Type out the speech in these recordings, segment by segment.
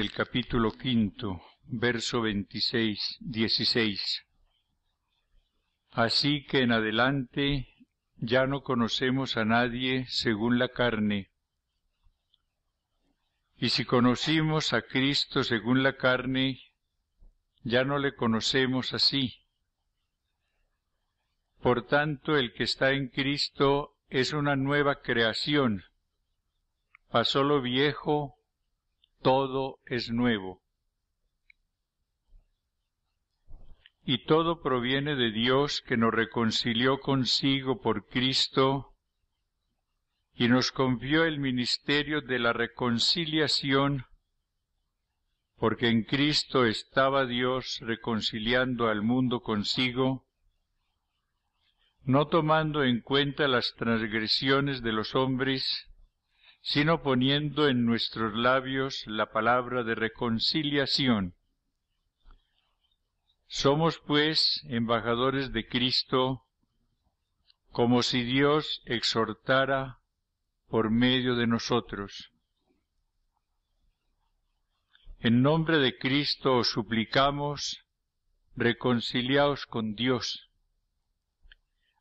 el capítulo quinto, verso 26, 16. Así que en adelante ya no conocemos a nadie según la carne. Y si conocimos a Cristo según la carne, ya no le conocemos así. Por tanto, el que está en Cristo es una nueva creación. Pasó lo viejo todo es nuevo. Y todo proviene de Dios que nos reconcilió consigo por Cristo y nos confió el ministerio de la reconciliación, porque en Cristo estaba Dios reconciliando al mundo consigo, no tomando en cuenta las transgresiones de los hombres, sino poniendo en nuestros labios la palabra de reconciliación. Somos, pues, embajadores de Cristo, como si Dios exhortara por medio de nosotros. En nombre de Cristo os suplicamos, reconciliaos con Dios.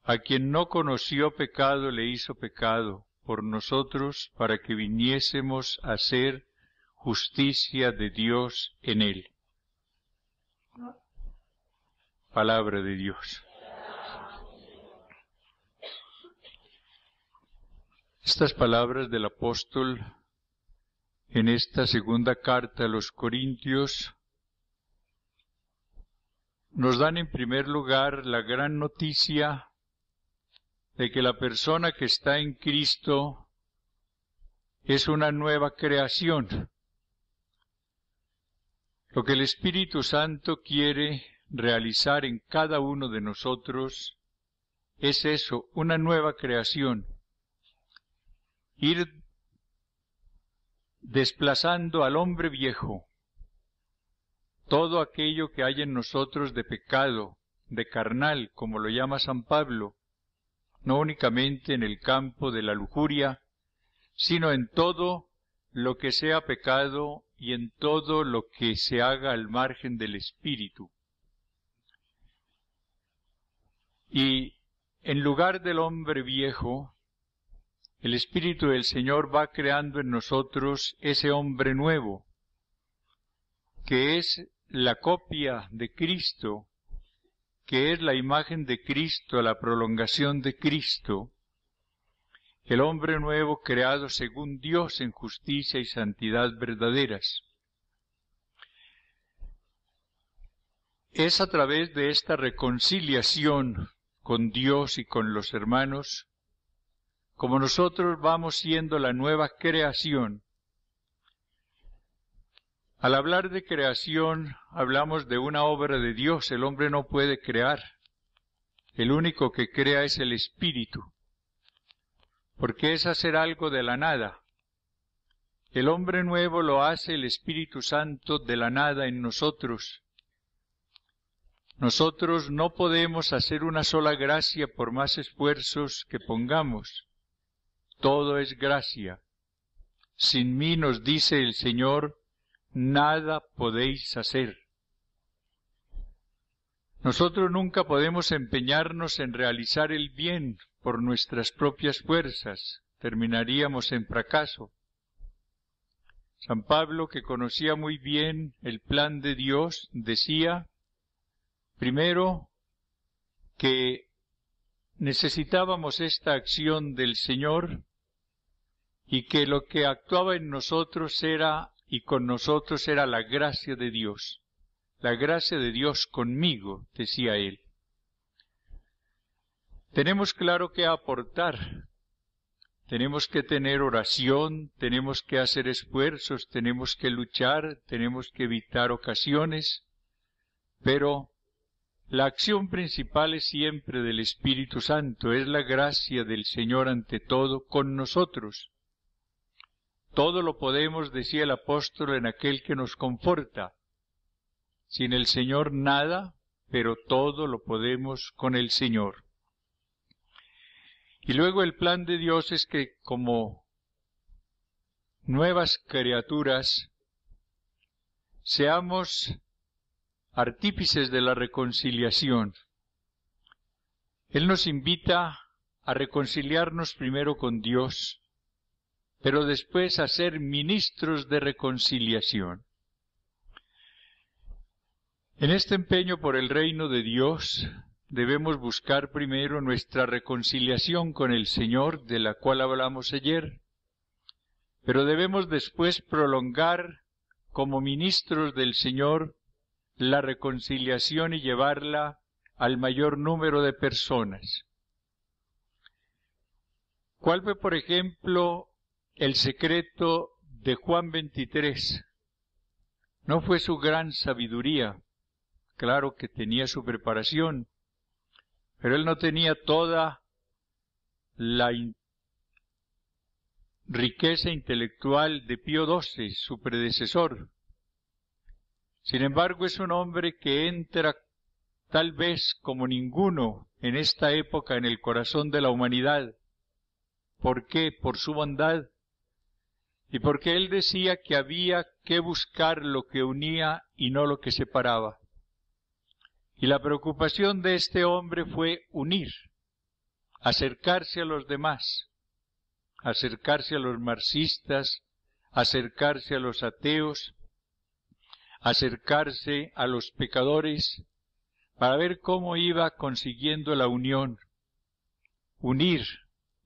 A quien no conoció pecado le hizo pecado, por nosotros para que viniésemos a ser justicia de Dios en él. Palabra de Dios. Estas palabras del apóstol en esta segunda carta a los Corintios nos dan en primer lugar la gran noticia de que la persona que está en Cristo es una nueva creación. Lo que el Espíritu Santo quiere realizar en cada uno de nosotros es eso, una nueva creación. Ir desplazando al hombre viejo todo aquello que hay en nosotros de pecado, de carnal, como lo llama San Pablo, no únicamente en el campo de la lujuria, sino en todo lo que sea pecado y en todo lo que se haga al margen del espíritu. Y en lugar del hombre viejo, el Espíritu del Señor va creando en nosotros ese hombre nuevo, que es la copia de Cristo que es la imagen de Cristo, la prolongación de Cristo, el hombre nuevo creado según Dios en justicia y santidad verdaderas. Es a través de esta reconciliación con Dios y con los hermanos como nosotros vamos siendo la nueva creación al hablar de creación, hablamos de una obra de Dios. El hombre no puede crear. El único que crea es el espíritu. Porque es hacer algo de la nada. El hombre nuevo lo hace el Espíritu Santo de la nada en nosotros. Nosotros no podemos hacer una sola gracia por más esfuerzos que pongamos. Todo es gracia. Sin mí, nos dice el Señor, nada podéis hacer. Nosotros nunca podemos empeñarnos en realizar el bien por nuestras propias fuerzas, terminaríamos en fracaso. San Pablo, que conocía muy bien el plan de Dios, decía, primero, que necesitábamos esta acción del Señor y que lo que actuaba en nosotros era y con nosotros era la gracia de Dios. La gracia de Dios conmigo, decía él. Tenemos claro que aportar. Tenemos que tener oración, tenemos que hacer esfuerzos, tenemos que luchar, tenemos que evitar ocasiones, pero la acción principal es siempre del Espíritu Santo, es la gracia del Señor ante todo con nosotros. Todo lo podemos, decía el apóstol, en aquel que nos conforta. Sin el Señor nada, pero todo lo podemos con el Señor. Y luego el plan de Dios es que como nuevas criaturas seamos artífices de la reconciliación. Él nos invita a reconciliarnos primero con Dios, pero después a ser ministros de reconciliación. En este empeño por el reino de Dios debemos buscar primero nuestra reconciliación con el Señor, de la cual hablamos ayer, pero debemos después prolongar como ministros del Señor la reconciliación y llevarla al mayor número de personas. ¿Cuál fue, por ejemplo, el secreto de Juan XXIII no fue su gran sabiduría, claro que tenía su preparación, pero él no tenía toda la riqueza intelectual de Pío XII, su predecesor. Sin embargo, es un hombre que entra tal vez como ninguno en esta época en el corazón de la humanidad. ¿Por qué? Por su bondad, y porque él decía que había que buscar lo que unía y no lo que separaba. Y la preocupación de este hombre fue unir, acercarse a los demás, acercarse a los marxistas, acercarse a los ateos, acercarse a los pecadores, para ver cómo iba consiguiendo la unión, unir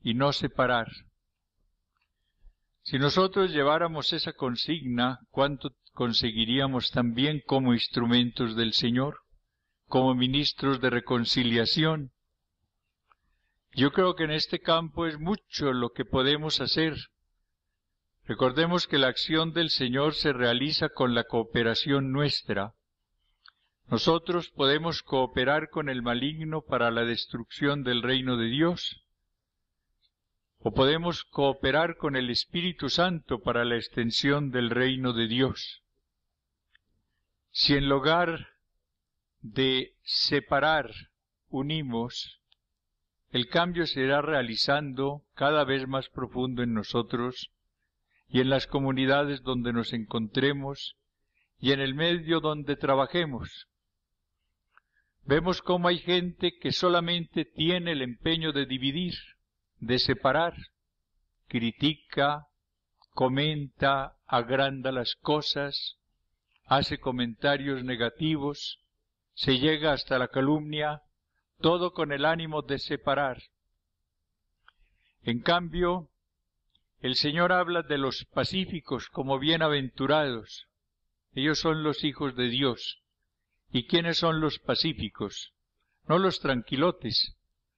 y no separar. Si nosotros lleváramos esa consigna, ¿cuánto conseguiríamos también como instrumentos del Señor, como ministros de reconciliación? Yo creo que en este campo es mucho lo que podemos hacer. Recordemos que la acción del Señor se realiza con la cooperación nuestra. Nosotros podemos cooperar con el maligno para la destrucción del reino de Dios o podemos cooperar con el Espíritu Santo para la extensión del reino de Dios. Si en lugar de separar unimos, el cambio se irá realizando cada vez más profundo en nosotros y en las comunidades donde nos encontremos y en el medio donde trabajemos. Vemos cómo hay gente que solamente tiene el empeño de dividir, de separar. Critica, comenta, agranda las cosas, hace comentarios negativos, se llega hasta la calumnia, todo con el ánimo de separar. En cambio, el Señor habla de los pacíficos como bienaventurados. Ellos son los hijos de Dios. ¿Y quiénes son los pacíficos? No los tranquilotes,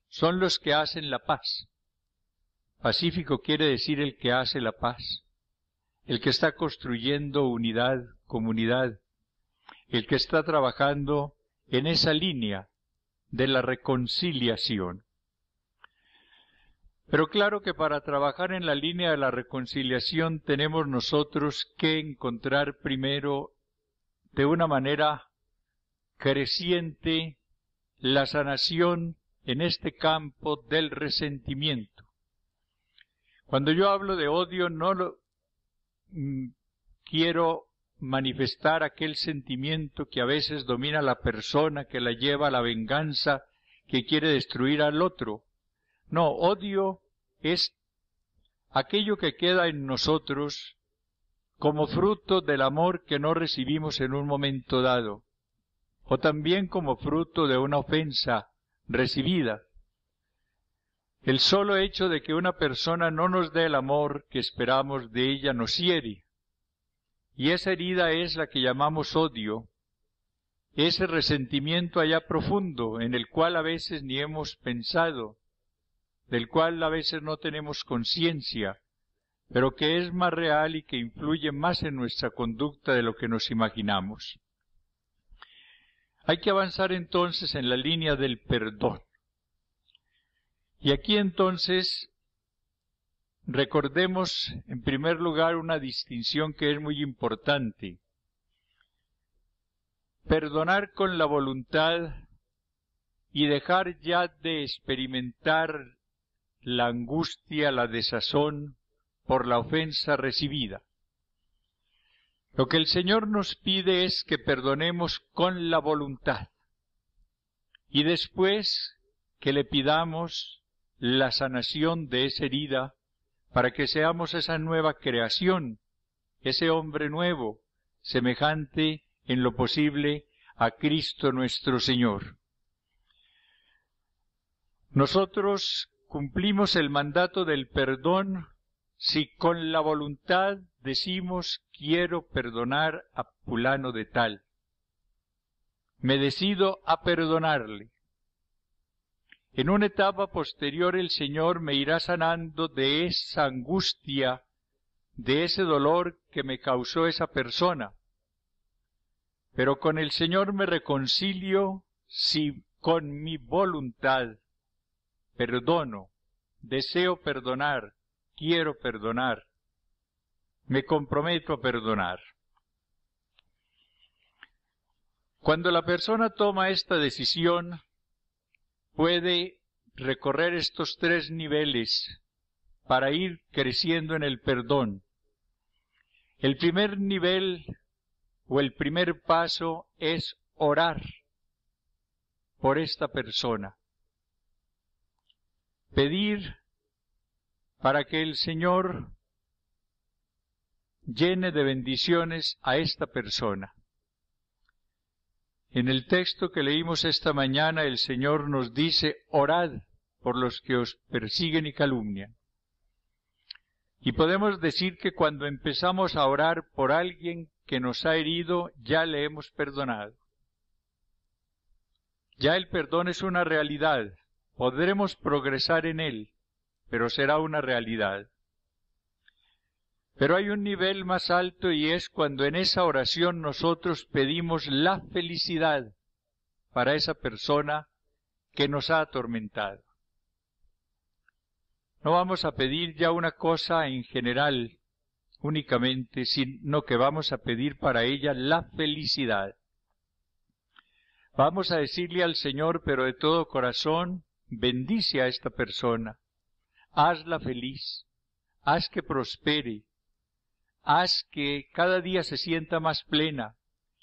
son los que hacen la paz. Pacífico quiere decir el que hace la paz, el que está construyendo unidad, comunidad, el que está trabajando en esa línea de la reconciliación. Pero claro que para trabajar en la línea de la reconciliación tenemos nosotros que encontrar primero de una manera creciente la sanación en este campo del resentimiento. Cuando yo hablo de odio, no lo, mm, quiero manifestar aquel sentimiento que a veces domina a la persona, que la lleva a la venganza, que quiere destruir al otro. No, odio es aquello que queda en nosotros como fruto del amor que no recibimos en un momento dado, o también como fruto de una ofensa recibida. El solo hecho de que una persona no nos dé el amor que esperamos de ella nos hiere. Y esa herida es la que llamamos odio, ese resentimiento allá profundo en el cual a veces ni hemos pensado, del cual a veces no tenemos conciencia, pero que es más real y que influye más en nuestra conducta de lo que nos imaginamos. Hay que avanzar entonces en la línea del perdón. Y aquí entonces recordemos en primer lugar una distinción que es muy importante. Perdonar con la voluntad y dejar ya de experimentar la angustia, la desazón por la ofensa recibida. Lo que el Señor nos pide es que perdonemos con la voluntad y después que le pidamos la sanación de esa herida para que seamos esa nueva creación, ese hombre nuevo, semejante en lo posible a Cristo nuestro Señor. Nosotros cumplimos el mandato del perdón si con la voluntad decimos quiero perdonar a Pulano de tal. Me decido a perdonarle. En una etapa posterior el Señor me irá sanando de esa angustia, de ese dolor que me causó esa persona. Pero con el Señor me reconcilio si con mi voluntad perdono, deseo perdonar, quiero perdonar, me comprometo a perdonar. Cuando la persona toma esta decisión, puede recorrer estos tres niveles para ir creciendo en el perdón. El primer nivel o el primer paso es orar por esta persona. Pedir para que el Señor llene de bendiciones a esta persona. En el texto que leímos esta mañana el Señor nos dice, orad por los que os persiguen y calumnian. Y podemos decir que cuando empezamos a orar por alguien que nos ha herido, ya le hemos perdonado. Ya el perdón es una realidad. Podremos progresar en él, pero será una realidad. Pero hay un nivel más alto y es cuando en esa oración nosotros pedimos la felicidad para esa persona que nos ha atormentado. No vamos a pedir ya una cosa en general únicamente, sino que vamos a pedir para ella la felicidad. Vamos a decirle al Señor, pero de todo corazón, bendice a esta persona, hazla feliz, haz que prospere, Haz que cada día se sienta más plena,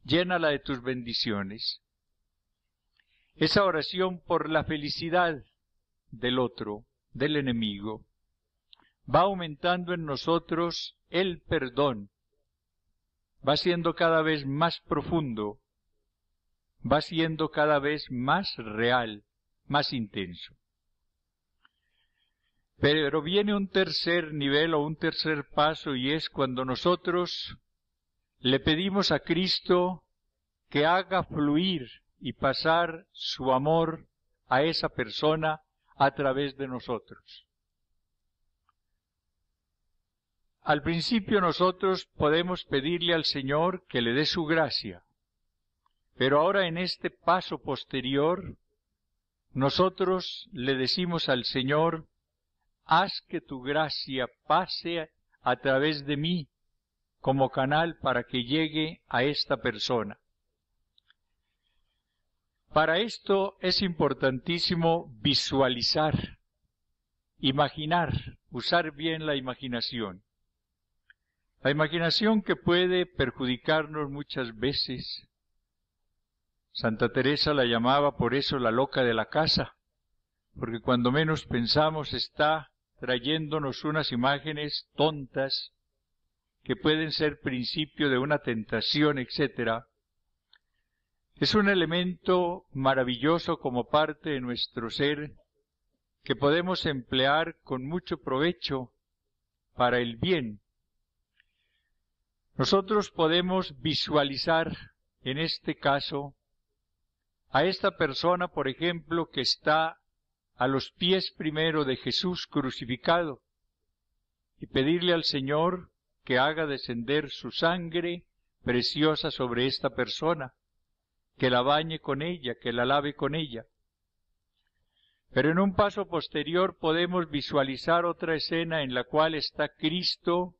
llénala de tus bendiciones. Esa oración por la felicidad del otro, del enemigo, va aumentando en nosotros el perdón, va siendo cada vez más profundo, va siendo cada vez más real, más intenso. Pero viene un tercer nivel o un tercer paso y es cuando nosotros le pedimos a Cristo que haga fluir y pasar su amor a esa persona a través de nosotros. Al principio nosotros podemos pedirle al Señor que le dé su gracia, pero ahora en este paso posterior nosotros le decimos al Señor haz que tu gracia pase a través de mí como canal para que llegue a esta persona. Para esto es importantísimo visualizar, imaginar, usar bien la imaginación. La imaginación que puede perjudicarnos muchas veces. Santa Teresa la llamaba por eso la loca de la casa, porque cuando menos pensamos está trayéndonos unas imágenes tontas que pueden ser principio de una tentación, etcétera, es un elemento maravilloso como parte de nuestro ser que podemos emplear con mucho provecho para el bien. Nosotros podemos visualizar, en este caso, a esta persona, por ejemplo, que está a los pies primero de Jesús crucificado y pedirle al Señor que haga descender su sangre preciosa sobre esta persona, que la bañe con ella, que la lave con ella. Pero en un paso posterior podemos visualizar otra escena en la cual está Cristo,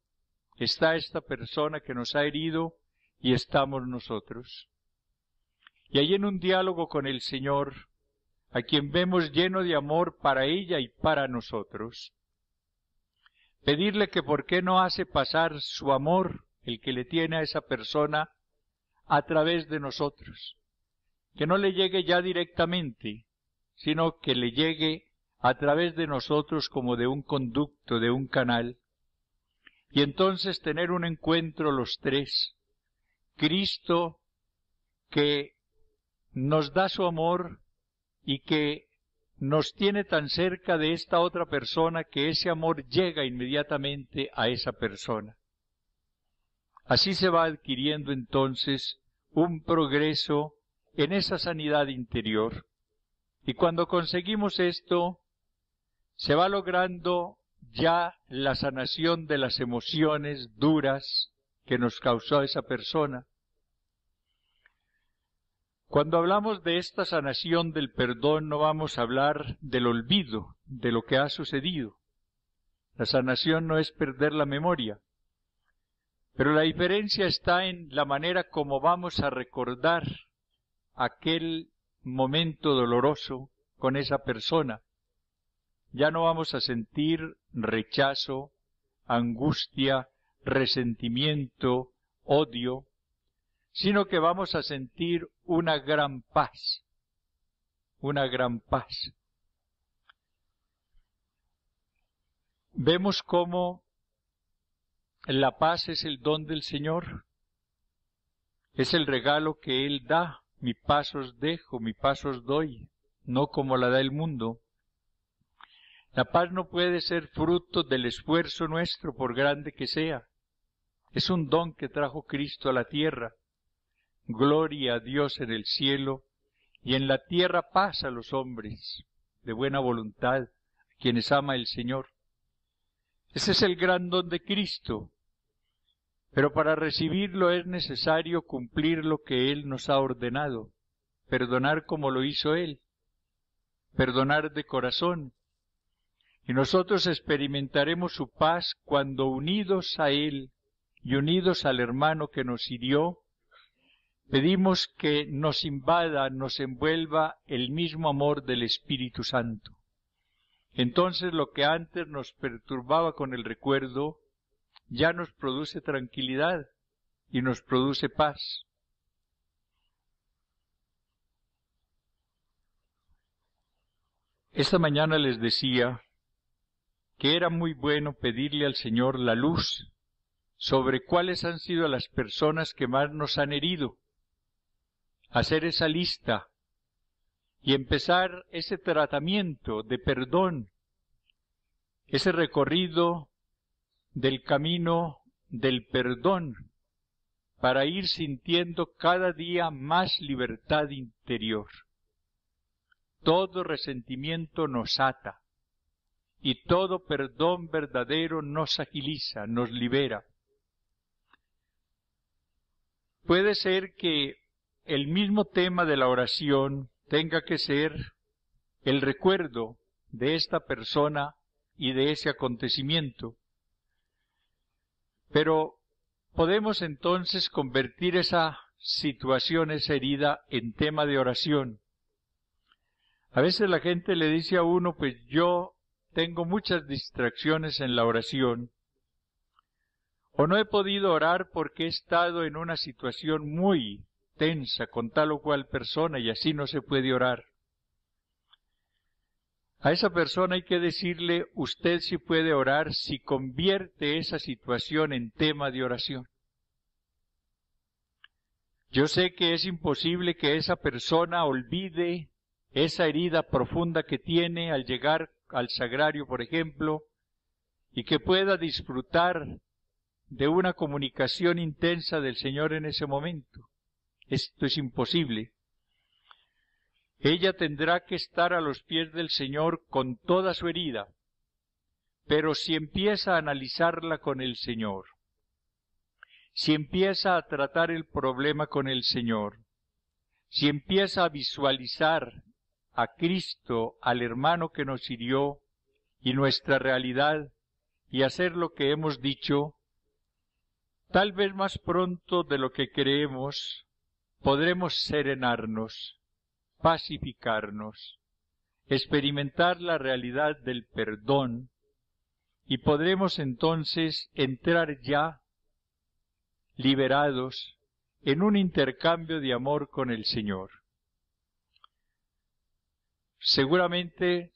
está esta persona que nos ha herido y estamos nosotros. Y allí en un diálogo con el Señor, a quien vemos lleno de amor para ella y para nosotros. Pedirle que por qué no hace pasar su amor, el que le tiene a esa persona, a través de nosotros. Que no le llegue ya directamente, sino que le llegue a través de nosotros como de un conducto, de un canal. Y entonces tener un encuentro los tres. Cristo que nos da su amor y que nos tiene tan cerca de esta otra persona que ese amor llega inmediatamente a esa persona. Así se va adquiriendo entonces un progreso en esa sanidad interior. Y cuando conseguimos esto, se va logrando ya la sanación de las emociones duras que nos causó esa persona. Cuando hablamos de esta sanación del perdón no vamos a hablar del olvido, de lo que ha sucedido. La sanación no es perder la memoria, pero la diferencia está en la manera como vamos a recordar aquel momento doloroso con esa persona. Ya no vamos a sentir rechazo, angustia, resentimiento, odio, sino que vamos a sentir una gran paz, una gran paz. Vemos cómo la paz es el don del Señor, es el regalo que Él da, mi paz os dejo, mi paz os doy, no como la da el mundo. La paz no puede ser fruto del esfuerzo nuestro, por grande que sea. Es un don que trajo Cristo a la tierra. Gloria a Dios en el cielo y en la tierra paz a los hombres de buena voluntad, quienes ama el Señor. Ese es el gran don de Cristo, pero para recibirlo es necesario cumplir lo que Él nos ha ordenado, perdonar como lo hizo Él, perdonar de corazón. Y nosotros experimentaremos su paz cuando unidos a Él y unidos al hermano que nos hirió, Pedimos que nos invada, nos envuelva el mismo amor del Espíritu Santo. Entonces lo que antes nos perturbaba con el recuerdo ya nos produce tranquilidad y nos produce paz. Esta mañana les decía que era muy bueno pedirle al Señor la luz sobre cuáles han sido las personas que más nos han herido hacer esa lista y empezar ese tratamiento de perdón, ese recorrido del camino del perdón para ir sintiendo cada día más libertad interior. Todo resentimiento nos ata y todo perdón verdadero nos agiliza, nos libera. Puede ser que el mismo tema de la oración tenga que ser el recuerdo de esta persona y de ese acontecimiento. Pero podemos entonces convertir esa situación, esa herida, en tema de oración. A veces la gente le dice a uno, pues yo tengo muchas distracciones en la oración, o no he podido orar porque he estado en una situación muy con tal o cual persona y así no se puede orar. A esa persona hay que decirle, usted si puede orar si convierte esa situación en tema de oración. Yo sé que es imposible que esa persona olvide esa herida profunda que tiene al llegar al sagrario, por ejemplo, y que pueda disfrutar de una comunicación intensa del Señor en ese momento. Esto es imposible. Ella tendrá que estar a los pies del Señor con toda su herida, pero si empieza a analizarla con el Señor, si empieza a tratar el problema con el Señor, si empieza a visualizar a Cristo, al hermano que nos hirió y nuestra realidad, y hacer lo que hemos dicho, tal vez más pronto de lo que creemos, podremos serenarnos, pacificarnos, experimentar la realidad del perdón y podremos entonces entrar ya liberados en un intercambio de amor con el Señor. Seguramente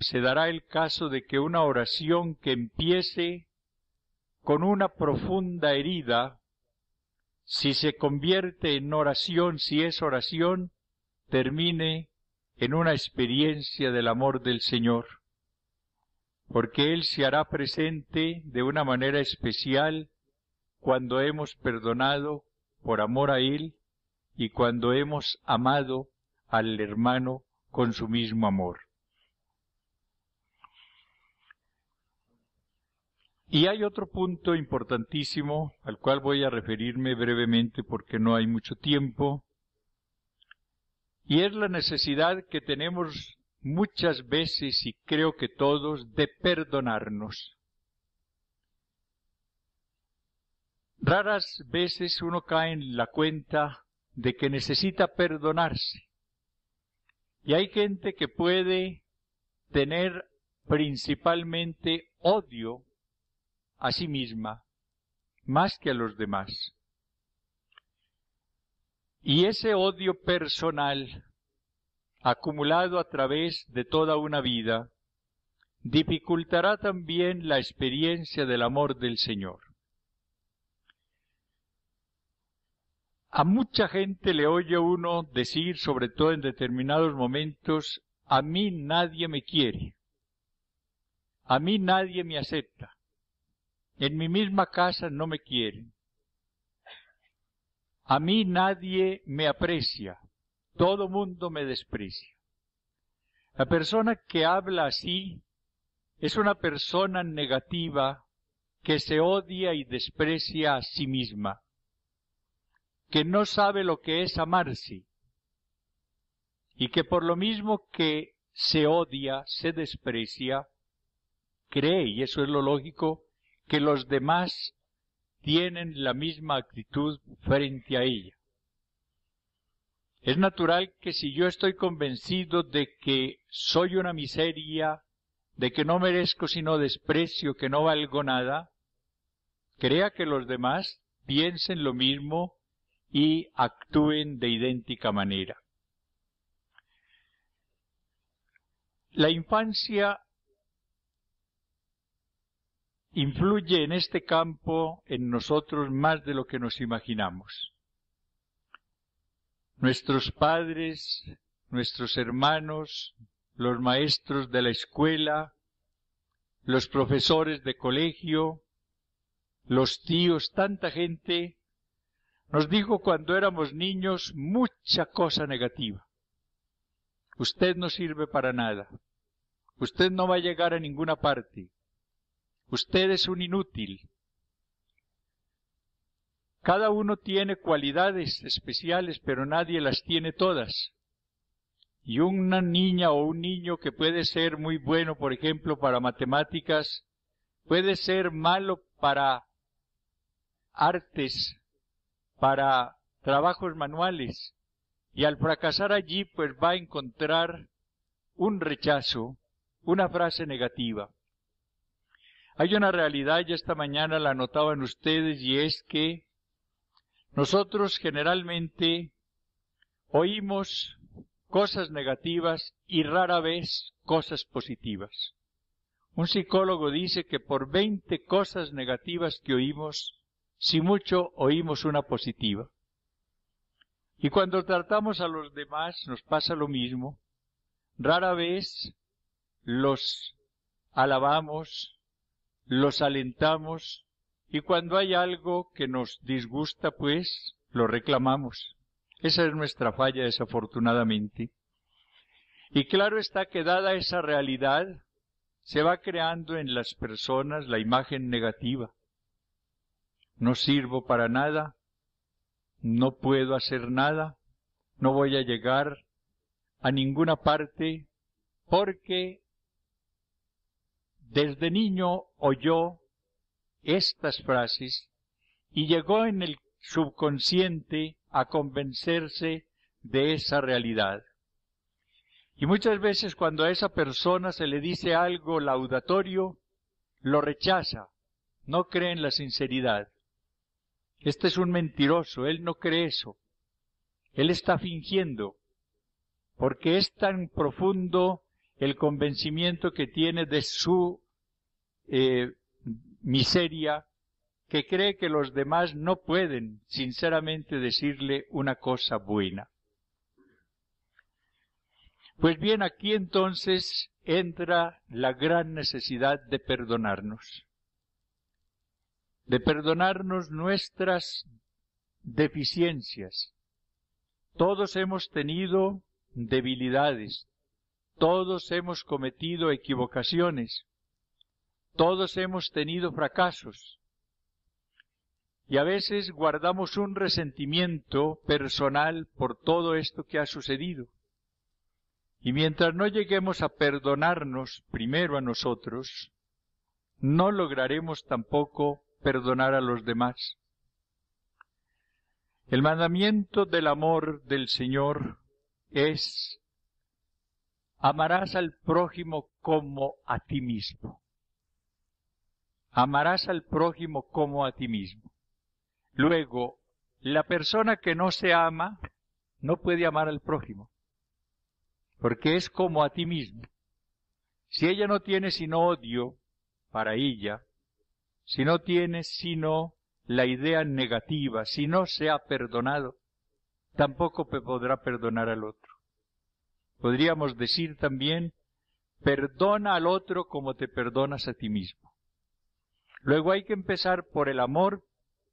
se dará el caso de que una oración que empiece con una profunda herida si se convierte en oración, si es oración, termine en una experiencia del amor del Señor, porque Él se hará presente de una manera especial cuando hemos perdonado por amor a Él y cuando hemos amado al hermano con su mismo amor. Y hay otro punto importantísimo al cual voy a referirme brevemente porque no hay mucho tiempo, y es la necesidad que tenemos muchas veces y creo que todos de perdonarnos. Raras veces uno cae en la cuenta de que necesita perdonarse. Y hay gente que puede tener principalmente odio a sí misma más que a los demás. Y ese odio personal acumulado a través de toda una vida dificultará también la experiencia del amor del Señor. A mucha gente le oye uno decir, sobre todo en determinados momentos, a mí nadie me quiere, a mí nadie me acepta, en mi misma casa no me quieren. A mí nadie me aprecia. Todo mundo me desprecia. La persona que habla así es una persona negativa que se odia y desprecia a sí misma, que no sabe lo que es amarse y que por lo mismo que se odia, se desprecia, cree, y eso es lo lógico, que los demás tienen la misma actitud frente a ella. Es natural que si yo estoy convencido de que soy una miseria, de que no merezco sino desprecio, que no valgo nada, crea que los demás piensen lo mismo y actúen de idéntica manera. La infancia influye en este campo en nosotros más de lo que nos imaginamos. Nuestros padres, nuestros hermanos, los maestros de la escuela, los profesores de colegio, los tíos, tanta gente, nos dijo cuando éramos niños mucha cosa negativa. Usted no sirve para nada. Usted no va a llegar a ninguna parte. Usted es un inútil. Cada uno tiene cualidades especiales, pero nadie las tiene todas. Y una niña o un niño que puede ser muy bueno, por ejemplo, para matemáticas, puede ser malo para artes, para trabajos manuales, y al fracasar allí, pues va a encontrar un rechazo, una frase negativa. Hay una realidad y esta mañana la notaban ustedes y es que nosotros generalmente oímos cosas negativas y rara vez cosas positivas. Un psicólogo dice que por 20 cosas negativas que oímos, si mucho oímos una positiva. Y cuando tratamos a los demás nos pasa lo mismo. Rara vez los alabamos, los alentamos y cuando hay algo que nos disgusta, pues lo reclamamos. Esa es nuestra falla, desafortunadamente. Y claro está que dada esa realidad, se va creando en las personas la imagen negativa. No sirvo para nada, no puedo hacer nada, no voy a llegar a ninguna parte porque desde niño oyó estas frases y llegó en el subconsciente a convencerse de esa realidad. Y muchas veces cuando a esa persona se le dice algo laudatorio, lo rechaza, no cree en la sinceridad. Este es un mentiroso, él no cree eso. Él está fingiendo, porque es tan profundo el convencimiento que tiene de su eh, miseria que cree que los demás no pueden sinceramente decirle una cosa buena. Pues bien, aquí entonces entra la gran necesidad de perdonarnos, de perdonarnos nuestras deficiencias. Todos hemos tenido debilidades, todos hemos cometido equivocaciones, todos hemos tenido fracasos y a veces guardamos un resentimiento personal por todo esto que ha sucedido. Y mientras no lleguemos a perdonarnos primero a nosotros, no lograremos tampoco perdonar a los demás. El mandamiento del amor del Señor es amarás al prójimo como a ti mismo amarás al prójimo como a ti mismo. Luego, la persona que no se ama no puede amar al prójimo, porque es como a ti mismo. Si ella no tiene sino odio para ella, si no tiene sino la idea negativa, si no se ha perdonado, tampoco podrá perdonar al otro. Podríamos decir también, perdona al otro como te perdonas a ti mismo. Luego hay que empezar por el amor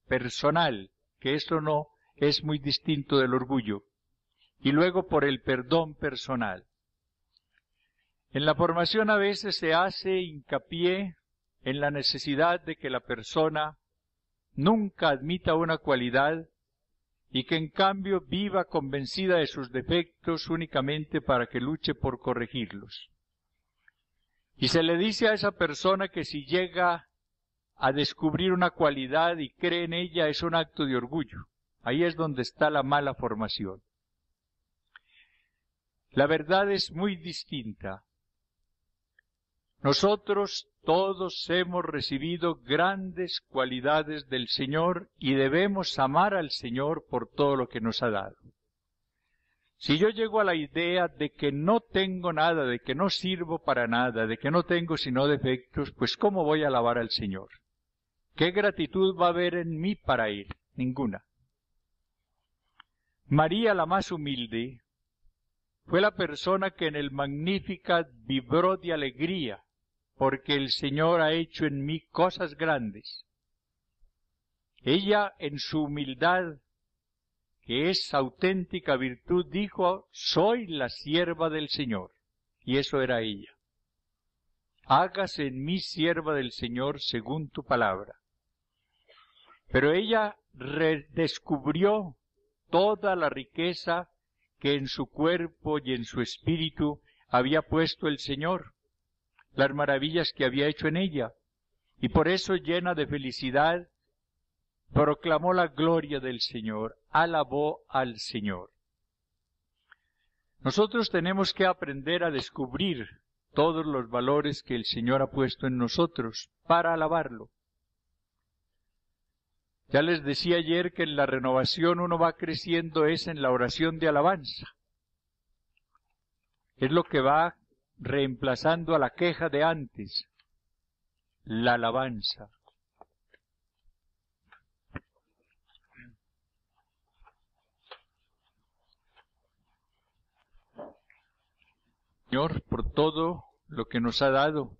personal, que esto no es muy distinto del orgullo, y luego por el perdón personal. En la formación a veces se hace hincapié en la necesidad de que la persona nunca admita una cualidad y que en cambio viva convencida de sus defectos únicamente para que luche por corregirlos. Y se le dice a esa persona que si llega a descubrir una cualidad y cree en ella es un acto de orgullo. Ahí es donde está la mala formación. La verdad es muy distinta. Nosotros todos hemos recibido grandes cualidades del Señor y debemos amar al Señor por todo lo que nos ha dado. Si yo llego a la idea de que no tengo nada, de que no sirvo para nada, de que no tengo sino defectos, pues ¿cómo voy a alabar al Señor? ¿Qué gratitud va a haber en mí para ir? Ninguna. María la más humilde fue la persona que en el Magnífica vibró de alegría, porque el Señor ha hecho en mí cosas grandes. Ella en su humildad, que es auténtica virtud, dijo, soy la sierva del Señor. Y eso era ella. Hágase en mí sierva del Señor según tu palabra. Pero ella redescubrió toda la riqueza que en su cuerpo y en su espíritu había puesto el Señor, las maravillas que había hecho en ella, y por eso llena de felicidad, proclamó la gloria del Señor, alabó al Señor. Nosotros tenemos que aprender a descubrir todos los valores que el Señor ha puesto en nosotros para alabarlo. Ya les decía ayer que en la renovación uno va creciendo es en la oración de alabanza. Es lo que va reemplazando a la queja de antes, la alabanza. Señor, por todo lo que nos ha dado,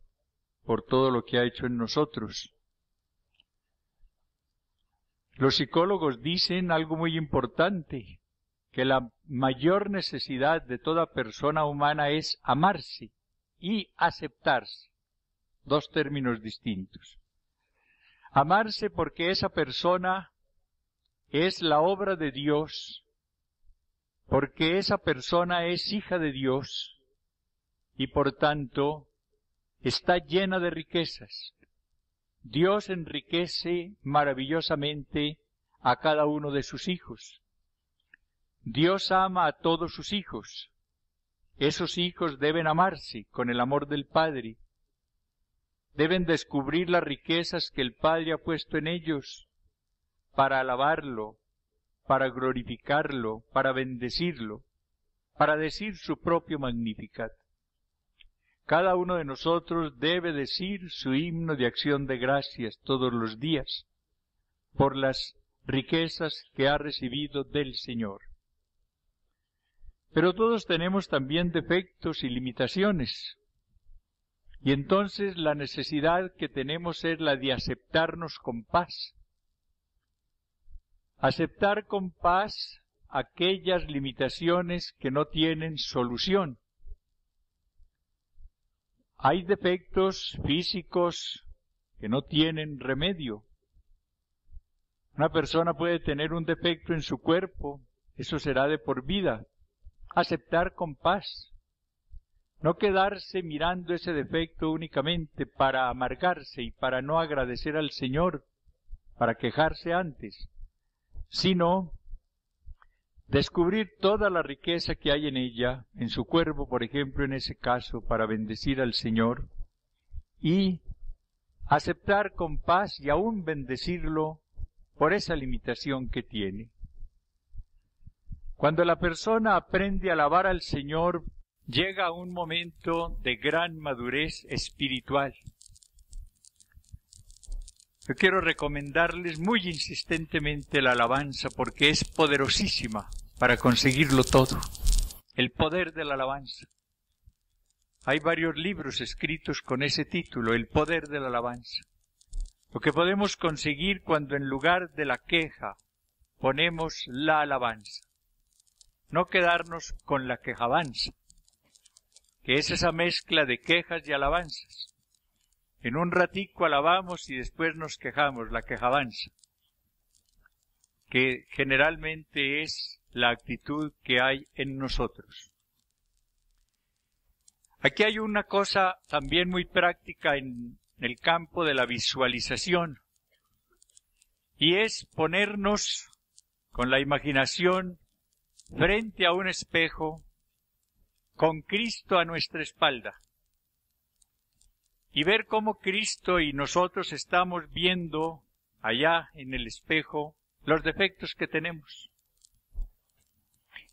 por todo lo que ha hecho en nosotros. Los psicólogos dicen algo muy importante, que la mayor necesidad de toda persona humana es amarse y aceptarse. Dos términos distintos. Amarse porque esa persona es la obra de Dios, porque esa persona es hija de Dios y por tanto está llena de riquezas, Dios enriquece maravillosamente a cada uno de sus hijos. Dios ama a todos sus hijos. Esos hijos deben amarse con el amor del Padre. Deben descubrir las riquezas que el Padre ha puesto en ellos para alabarlo, para glorificarlo, para bendecirlo, para decir su propio magnificat. Cada uno de nosotros debe decir su himno de acción de gracias todos los días por las riquezas que ha recibido del Señor. Pero todos tenemos también defectos y limitaciones. Y entonces la necesidad que tenemos es la de aceptarnos con paz. Aceptar con paz aquellas limitaciones que no tienen solución. Hay defectos físicos que no tienen remedio. Una persona puede tener un defecto en su cuerpo, eso será de por vida. Aceptar con paz. No quedarse mirando ese defecto únicamente para amargarse y para no agradecer al Señor, para quejarse antes, sino descubrir toda la riqueza que hay en ella, en su cuerpo, por ejemplo, en ese caso, para bendecir al Señor, y aceptar con paz y aún bendecirlo por esa limitación que tiene. Cuando la persona aprende a alabar al Señor, llega un momento de gran madurez espiritual yo quiero recomendarles muy insistentemente la alabanza porque es poderosísima para conseguirlo todo. El poder de la alabanza. Hay varios libros escritos con ese título, El poder de la alabanza. Lo que podemos conseguir cuando en lugar de la queja ponemos la alabanza. No quedarnos con la quejabanza, que es esa mezcla de quejas y alabanzas. En un ratico alabamos y después nos quejamos, la avanza, que generalmente es la actitud que hay en nosotros. Aquí hay una cosa también muy práctica en el campo de la visualización, y es ponernos con la imaginación frente a un espejo, con Cristo a nuestra espalda, y ver cómo Cristo y nosotros estamos viendo allá en el espejo los defectos que tenemos.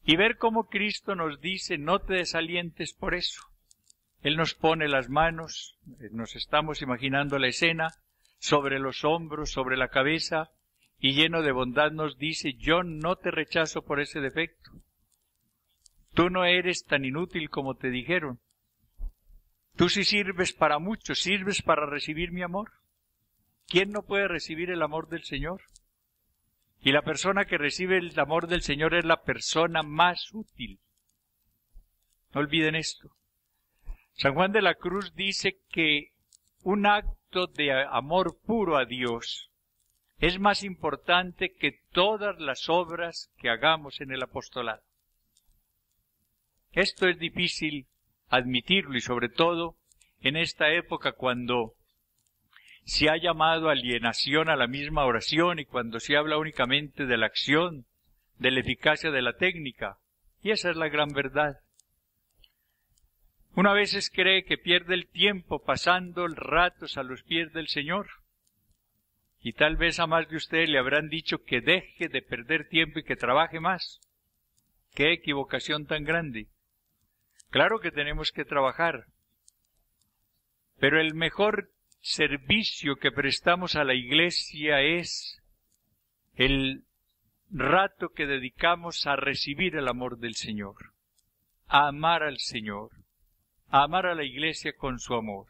Y ver cómo Cristo nos dice, no te desalientes por eso. Él nos pone las manos, eh, nos estamos imaginando la escena, sobre los hombros, sobre la cabeza, y lleno de bondad nos dice, yo no te rechazo por ese defecto. Tú no eres tan inútil como te dijeron. Tú si sirves para mucho, sirves para recibir mi amor. ¿Quién no puede recibir el amor del Señor? Y la persona que recibe el amor del Señor es la persona más útil. No olviden esto. San Juan de la Cruz dice que un acto de amor puro a Dios es más importante que todas las obras que hagamos en el apostolado. Esto es difícil admitirlo y sobre todo en esta época cuando se ha llamado alienación a la misma oración y cuando se habla únicamente de la acción, de la eficacia de la técnica. Y esa es la gran verdad. Una veces cree que pierde el tiempo pasando ratos a los pies del Señor. Y tal vez a más de ustedes le habrán dicho que deje de perder tiempo y que trabaje más. Qué equivocación tan grande. Claro que tenemos que trabajar, pero el mejor servicio que prestamos a la iglesia es el rato que dedicamos a recibir el amor del Señor, a amar al Señor, a amar a la iglesia con su amor.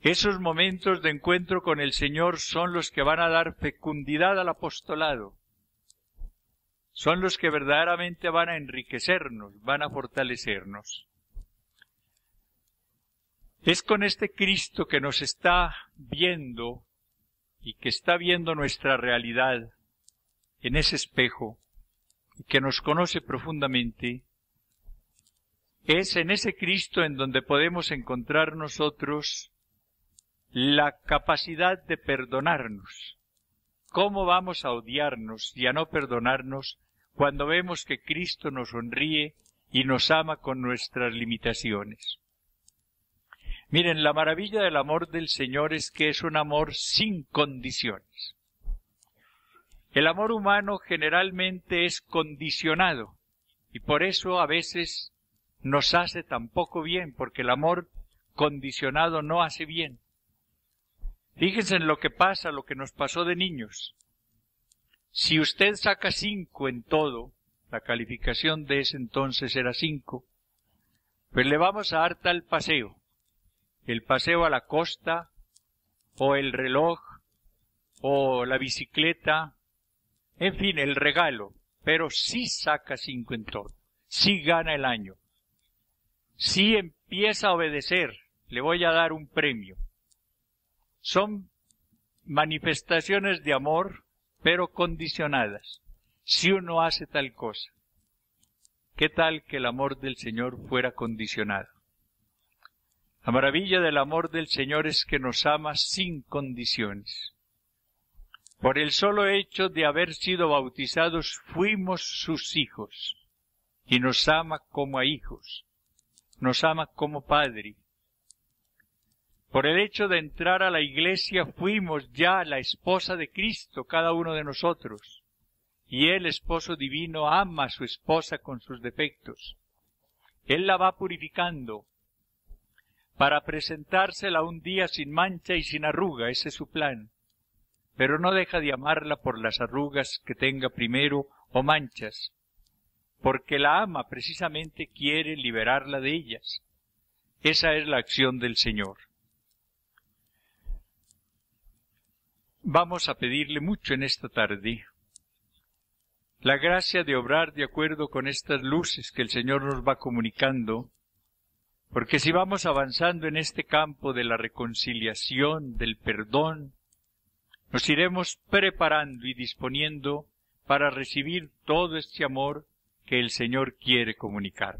Esos momentos de encuentro con el Señor son los que van a dar fecundidad al apostolado, son los que verdaderamente van a enriquecernos, van a fortalecernos. Es con este Cristo que nos está viendo y que está viendo nuestra realidad en ese espejo y que nos conoce profundamente. Es en ese Cristo en donde podemos encontrar nosotros la capacidad de perdonarnos. ¿Cómo vamos a odiarnos y a no perdonarnos cuando vemos que Cristo nos sonríe y nos ama con nuestras limitaciones. Miren, la maravilla del amor del Señor es que es un amor sin condiciones. El amor humano generalmente es condicionado y por eso a veces nos hace tan poco bien, porque el amor condicionado no hace bien. Fíjense en lo que pasa, lo que nos pasó de niños. Si usted saca cinco en todo, la calificación de ese entonces era cinco, pues le vamos a dar tal paseo. El paseo a la costa, o el reloj, o la bicicleta, en fin, el regalo. Pero si saca cinco en todo, si gana el año, si empieza a obedecer, le voy a dar un premio. Son manifestaciones de amor pero condicionadas, si uno hace tal cosa. ¿Qué tal que el amor del Señor fuera condicionado? La maravilla del amor del Señor es que nos ama sin condiciones. Por el solo hecho de haber sido bautizados fuimos sus hijos y nos ama como a hijos, nos ama como padre, por el hecho de entrar a la iglesia fuimos ya la esposa de Cristo, cada uno de nosotros. Y el esposo divino ama a su esposa con sus defectos. Él la va purificando para presentársela un día sin mancha y sin arruga, ese es su plan. Pero no deja de amarla por las arrugas que tenga primero o manchas, porque la ama precisamente quiere liberarla de ellas. Esa es la acción del Señor. Vamos a pedirle mucho en esta tarde la gracia de obrar de acuerdo con estas luces que el Señor nos va comunicando, porque si vamos avanzando en este campo de la reconciliación, del perdón, nos iremos preparando y disponiendo para recibir todo este amor que el Señor quiere comunicar.